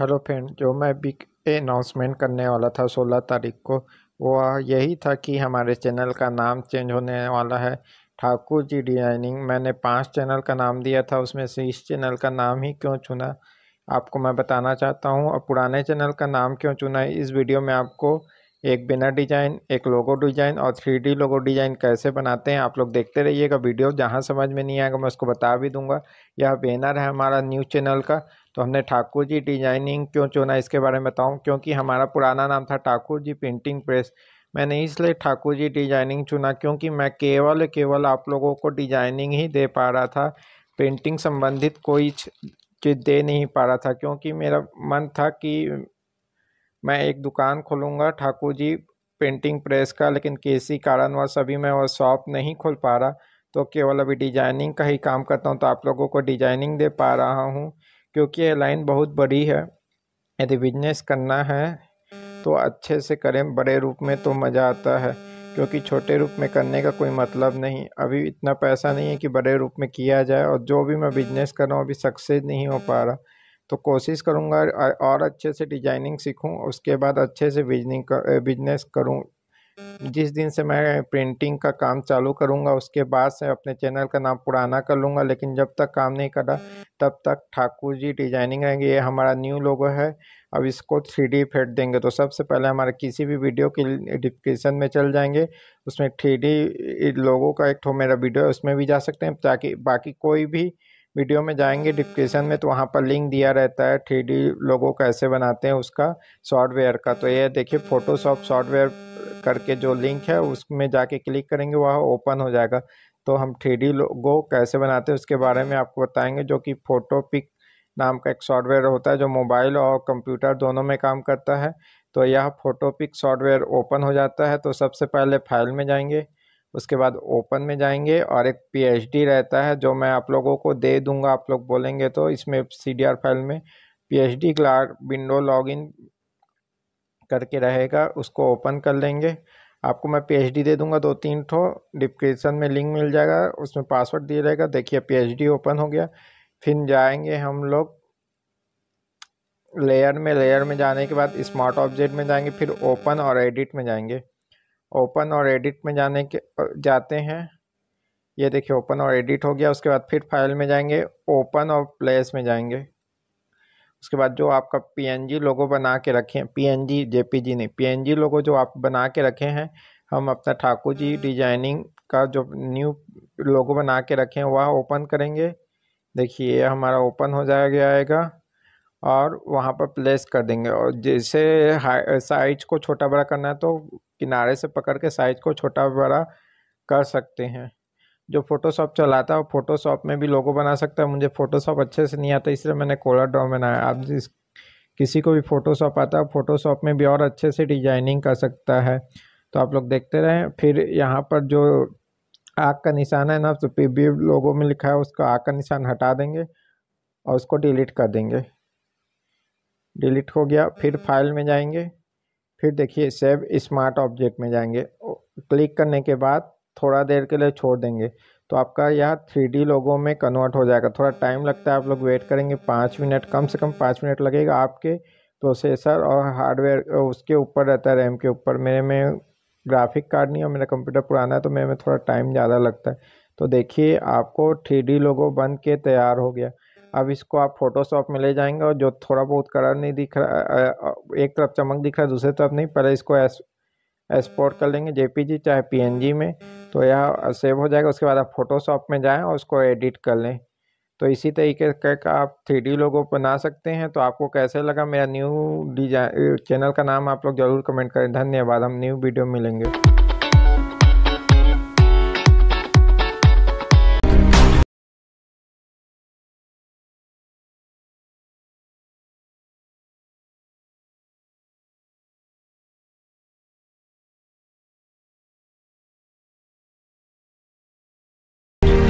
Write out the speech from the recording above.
hello friend जो मैं big announcement करने वाला था 16 तारीख को वह यही था कि हमारे चैनल का नाम चेंज होने वाला है ठाकुर जी डिजाइनिंग मैंने पांच चैनल का नाम दिया था उसमें से इस चैनल का नाम ही क्यों चुना आपको मैं बताना चाहता हूं और पुराने चैनल का नाम क्यों चुना इस वीडियो में आपको एक बिना डिजाइन एक लोगो डिजाइन और थ्री लोगो डिजाइन कैसे बनाते हैं आप लोग देखते रहिएगा वीडियो जहाँ समझ में नहीं आएगा मैं उसको बता भी दूंगा यह बैनर है हमारा न्यूज़ चैनल का तो हमने ठाकुर जी डिजाइनिंग क्यों चुना इसके बारे में बताऊँ क्योंकि हमारा पुराना नाम था ठाकुर जी पेंटिंग प्रेस मैंने इसलिए ठाकुर जी डिजाइनिंग चुना क्योंकि मैं केवल केवल आप लोगों को डिजाइनिंग ही दे पा रहा था पेंटिंग संबंधित कोई चीज़ दे नहीं पा रहा था क्योंकि मेरा मन था कि मैं एक दुकान खोलूँगा ठाकुर जी पेंटिंग प्रेस का लेकिन किसी कारणवश अभी मैं वह शॉप नहीं खोल पा रहा तो केवल अभी डिजाइनिंग का ही काम करता हूँ तो आप लोगों को डिजाइनिंग दे पा रहा हूँ क्योंकि यह लाइन बहुत बड़ी है यदि बिजनेस करना है तो अच्छे से करें बड़े रूप में तो मज़ा आता है क्योंकि छोटे रूप में करने का कोई मतलब नहीं अभी इतना पैसा नहीं है कि बड़े रूप में किया जाए और जो भी मैं बिजनेस कर रहा हूँ अभी सक्सेस नहीं हो पा रहा तो कोशिश करूँगा और अच्छे से डिजाइनिंग सीखूँ उसके बाद अच्छे से बिजनिंग बिजनेस करूँ जिस दिन से मैं प्रिंटिंग का काम चालू करूँगा उसके बाद से अपने चैनल का नाम पुराना कर लूँगा लेकिन जब तक काम नहीं करा तब तक ठाकुर जी डिजाइनिंग रहेंगे ये हमारा न्यू लोगो है अब इसको थ्री डी फेंट देंगे तो सबसे पहले हमारे किसी भी वीडियो के डिस्क्रिप्शन में चल जाएंगे उसमें थ्री डी लोगों का एक ठो मेरा वीडियो है उसमें भी जा सकते हैं ताकि बाकी कोई भी वीडियो में जाएंगे डिस्क्रिप्शन में तो वहाँ पर लिंक दिया रहता है थ्री डी लोगो कैसे बनाते हैं उसका सॉफ्टवेयर का तो ये देखिए फ़ोटोशॉप सॉफ्टवेयर करके जो लिंक है उसमें जाके क्लिक करेंगे वह ओपन हो जाएगा तो हम थ्री डी लोगो कैसे बनाते हैं उसके बारे में आपको बताएंगे जो कि फ़ोटो पिक नाम का एक सॉफ्टवेयर होता है जो मोबाइल और कंप्यूटर दोनों में काम करता है तो यह फ़ोटो पिक सॉफ्टवेयर ओपन हो जाता है तो सबसे पहले फाइल में जाएंगे उसके बाद ओपन में जाएंगे और एक पीएचडी रहता है जो मैं आप लोगों को दे दूंगा आप लोग बोलेंगे तो इसमें सीडीआर फाइल में पीएचडी एच विंडो लॉगिन करके रहेगा उसको ओपन कर लेंगे आपको मैं पीएचडी दे दूंगा दो तीन ठो डिस्क्रिप्शन में लिंक मिल जाएगा उसमें पासवर्ड दिया रहेगा देखिए पी ओपन हो गया फिर जाएंगे हम लोग लेयर में लेयर में जाने के बाद स्मार्ट ऑब्जेक्ट में जाएंगे फिर ओपन और एडिट में जाएंगे ओपन और एडिट में जाने के जाते हैं ये देखिए ओपन और एडिट हो गया उसके बाद फिर फाइल में जाएंगे ओपन और प्लेस में जाएंगे उसके बाद जो आपका पीएनजी लोगो बना के रखे हैं पीएनजी जेपीजी नहीं पीएनजी लोगो जो आप बना के रखे हैं हम अपना ठाकुर जी डिजाइनिंग का जो न्यू लोगो बना के रखे हैं वह ओपन करेंगे देखिए ये हमारा ओपन हो जाया जाएगा और वहाँ पर प्लेस कर देंगे और जैसे साइज को छोटा बड़ा करना है तो किनारे से पकड़ के साइज को छोटा बड़ा कर सकते हैं जो फोटोशॉप चलाता है वो फोटोशॉप में भी लोगो बना सकता है मुझे फोटोशॉप अच्छे से नहीं आता इसलिए मैंने कोला ड्रॉ बनाया आप जिस किसी को भी फोटोशॉप आता है फोटोशॉप में भी और अच्छे से डिजाइनिंग कर सकता है तो आप लोग देखते रहें फिर यहाँ पर जो आग का निशान है ना तो पी बी लोगों में लिखा है उसका आग का निशान हटा देंगे और उसको डिलीट कर देंगे डिलीट हो गया फिर फाइल में जाएंगे फिर देखिए सेव स्मार्ट ऑब्जेक्ट में जाएंगे क्लिक करने के बाद थोड़ा देर के लिए छोड़ देंगे तो आपका यह थ्री डी लोगों में कन्वर्ट हो जाएगा थोड़ा टाइम लगता है आप लोग वेट करेंगे पाँच मिनट कम से कम पाँच मिनट लगेगा आपके प्रोसेसर और हार्डवेयर उसके ऊपर रहता है रैम के ऊपर मेरे में ग्राफिक कार्ड नहीं है मेरा कंप्यूटर पुराना है तो मेरे में थोड़ा टाइम ज़्यादा लगता है तो देखिए आपको थ्री डी लोगो बन के तैयार हो गया अब इसको आप फोटोशॉप में ले जाएंगे और जो थोड़ा बहुत कलर नहीं दिख रहा एक तरफ चमक दिख रहा है दूसरी तरफ नहीं पहले इसको एस एक्सपोर्ट कर लेंगे जेपीजी चाहे पीएनजी में तो यह सेव हो जाएगा उसके बाद आप फोटोशॉप में जाएं और उसको एडिट कर लें तो इसी तरीके का आप थ्री डी लोगो बना सकते हैं तो आपको कैसे लगा मेरा न्यू डिजाइन चैनल का नाम आप लोग ज़रूर कमेंट करें धन्यवाद हम न्यू वीडियो मिलेंगे